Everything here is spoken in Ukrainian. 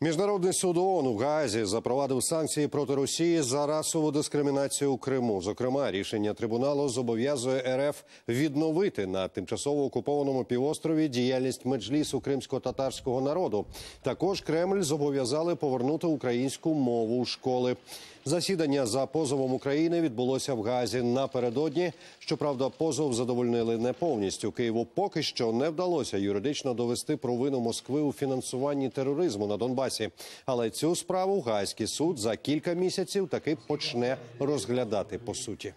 Міжнародний суд ООН у Газі запровадив санкції проти Росії за расову дискримінацію у Криму. Зокрема, рішення трибуналу зобов'язує РФ відновити на тимчасово окупованому півострові діяльність меджлісу кримсько-татарського народу. Також Кремль зобов'язали повернути українську мову у школи. Засідання за позовом України відбулося в Газі напередодні. Щоправда, позов задовольнили не повністю. Києву поки що не вдалося юридично довести провину Москви у фінансуванні тероризму на Донбасі. Донбасі. Але цю справу гайський суд за кілька місяців таки почне розглядати по суті.